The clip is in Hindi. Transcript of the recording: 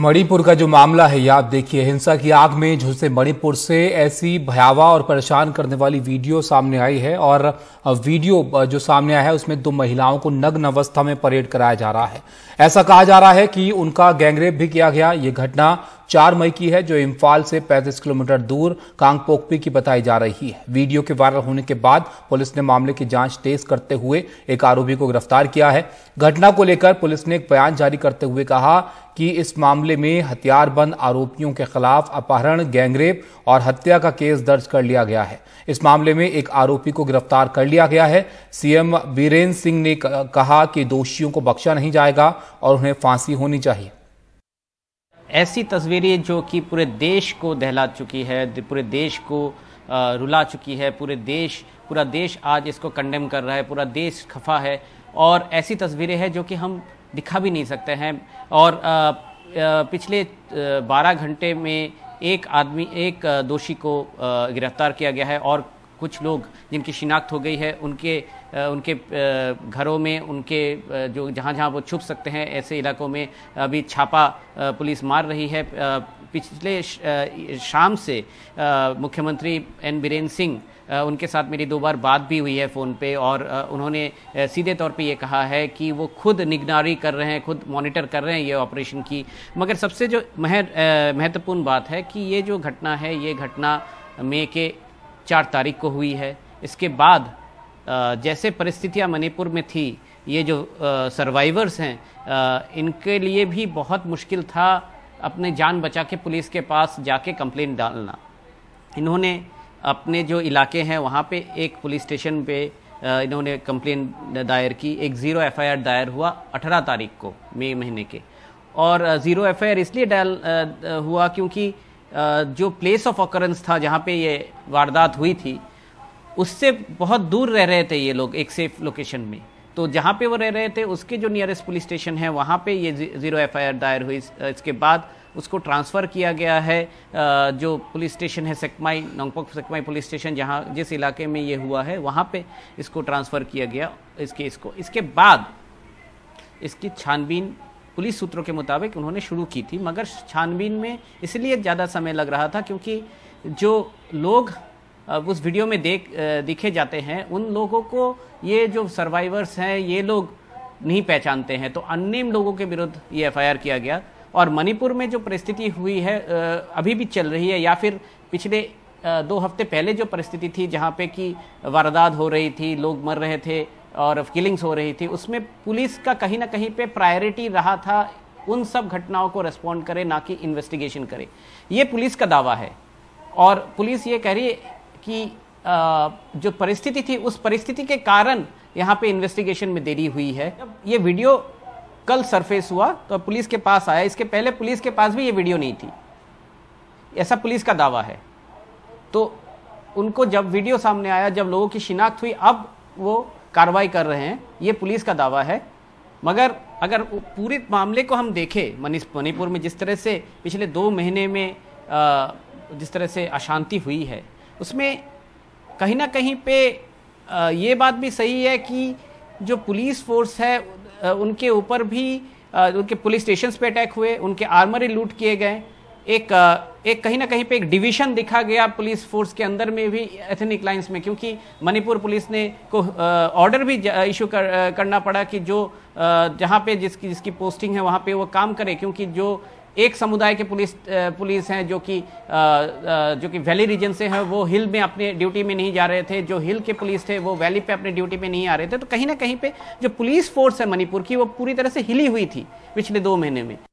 मणिपुर का जो मामला है यह आप देखिए हिंसा की आग में झुलसे मणिपुर से ऐसी भयावह और परेशान करने वाली वीडियो सामने आई है और वीडियो जो सामने आया है उसमें दो महिलाओं को नग्न अवस्था में परेड कराया जा रहा है ऐसा कहा जा रहा है कि उनका गैंगरेप भी किया गया ये घटना चार मई की है जो इम्फाल से 35 किलोमीटर दूर कांगपोकपी की बताई जा रही है वीडियो के वायरल होने के बाद पुलिस ने मामले की जांच तेज करते हुए एक आरोपी को गिरफ्तार किया है घटना को लेकर पुलिस ने एक बयान जारी करते हुए कहा कि इस मामले में हथियारबंद आरोपियों के खिलाफ अपहरण गैंगरेप और हत्या का केस दर्ज कर लिया गया है इस मामले में एक आरोपी को गिरफ्तार कर लिया गया है सीएम बीरेन्द्र सिंह ने कहा कि दोषियों को बख्शा नहीं जाएगा और उन्हें फांसी होनी चाहिए ऐसी तस्वीरें जो कि पूरे देश को दहला चुकी है पूरे देश को रुला चुकी है पूरे देश पूरा देश आज इसको कंडेम कर रहा है पूरा देश खफा है और ऐसी तस्वीरें हैं जो कि हम दिखा भी नहीं सकते हैं और पिछले 12 घंटे में एक आदमी एक दोषी को गिरफ्तार किया गया है और कुछ लोग जिनकी शिनाख्त हो गई है उनके उनके घरों में उनके जो जहाँ जहाँ वो छुप सकते हैं ऐसे इलाकों में अभी छापा पुलिस मार रही है पिछले शाम से मुख्यमंत्री एन बीरेन सिंह उनके साथ मेरी दो बार बात भी हुई है फ़ोन पे और उन्होंने सीधे तौर पे ये कहा है कि वो खुद निगरानी कर रहे हैं खुद मॉनिटर कर रहे हैं ये ऑपरेशन की मगर सबसे जो महत्वपूर्ण बात है कि ये जो घटना है ये घटना मे के चार तारीख को हुई है इसके बाद जैसे परिस्थितियां मणिपुर में थी ये जो सर्वाइवर्स हैं इनके लिए भी बहुत मुश्किल था अपने जान बचा के पुलिस के पास जाके कंप्लेंट डालना इन्होंने अपने जो इलाके हैं वहाँ पे एक पुलिस स्टेशन पे इन्होंने कंप्लेंट दायर की एक ज़ीरो एफआईआर दायर हुआ अठारह तारीख को मई महीने के और ज़ीरो एफआईआर इसलिए डाल हुआ क्योंकि जो प्लेस ऑफ ऑकरेंस था जहाँ पे ये वारदात हुई थी उससे बहुत दूर रह रहे थे ये लोग एक सेफ लोकेशन में तो जहाँ पे वो रह रहे थे उसके जो नियरेस्ट पुलिस स्टेशन है वहाँ पे ये ज़ीरो एफ दायर हुई इसके बाद उसको ट्रांसफ़र किया गया है जो पुलिस स्टेशन है सेकमाई नोंगपोक सेकमाई पुलिस स्टेशन जहाँ जिस इलाके में ये हुआ है वहाँ पे इसको ट्रांसफ़र किया गया इस केस को इसके बाद इसकी छानबीन पुलिस सूत्रों के मुताबिक उन्होंने शुरू की थी मगर छानबीन में इसलिए ज़्यादा समय लग रहा था क्योंकि जो लोग उस वीडियो में देख दिखे जाते हैं उन लोगों को ये जो सर्वाइवर्स हैं ये लोग नहीं पहचानते हैं तो अननेम लोगों के विरुद्ध ये एफ किया गया और मणिपुर में जो परिस्थिति हुई है अभी भी चल रही है या फिर पिछले दो हफ्ते पहले जो परिस्थिति थी जहाँ पे कि वारदात हो रही थी लोग मर रहे थे और किलिंग्स हो रही थी उसमें पुलिस का कहीं ना कहीं पे प्रायोरिटी रहा था उन सब घटनाओं को रेस्पॉन्ड करे ना कि इन्वेस्टिगेशन करे ये पुलिस का दावा है और पुलिस ये कह रही है कि आ, जो परिस्थिति थी उस परिस्थिति के कारण यहाँ पे इन्वेस्टिगेशन में देरी हुई है ये वीडियो कल सरफेस हुआ तो पुलिस के पास आया इसके पहले पुलिस के पास भी ये वीडियो नहीं थी ऐसा पुलिस का दावा है तो उनको जब वीडियो सामने आया जब लोगों की शिनाख्त हुई अब वो कार्रवाई कर रहे हैं ये पुलिस का दावा है मगर अगर पूरे मामले को हम देखें मणिपुर में जिस तरह से पिछले दो महीने में जिस तरह से अशांति हुई है उसमें कहीं ना कहीं पे ये बात भी सही है कि जो पुलिस फोर्स है उनके ऊपर भी उनके पुलिस स्टेशन पे अटैक हुए उनके आर्मरी लूट किए गए एक एक कहीं ना कहीं पे एक डिवीजन दिखा गया पुलिस फोर्स के अंदर में भी एथनिक लाइंस में क्योंकि मणिपुर पुलिस ने को ऑर्डर भी इशू कर, करना पड़ा कि जो जहाँ पे जिसकी जिसकी पोस्टिंग है वहाँ पे वो काम करे क्योंकि जो एक समुदाय के पुलिस पुलिस हैं जो कि जो कि वैली रीजन से हैं वो हिल में अपने ड्यूटी में नहीं जा रहे थे जो हिल के पुलिस थे वो वैली पे अपने ड्यूटी में नहीं आ रहे थे तो कहीं ना कहीं पे जो पुलिस फोर्स है मणिपुर की वो पूरी तरह से हिली हुई थी पिछले दो महीने में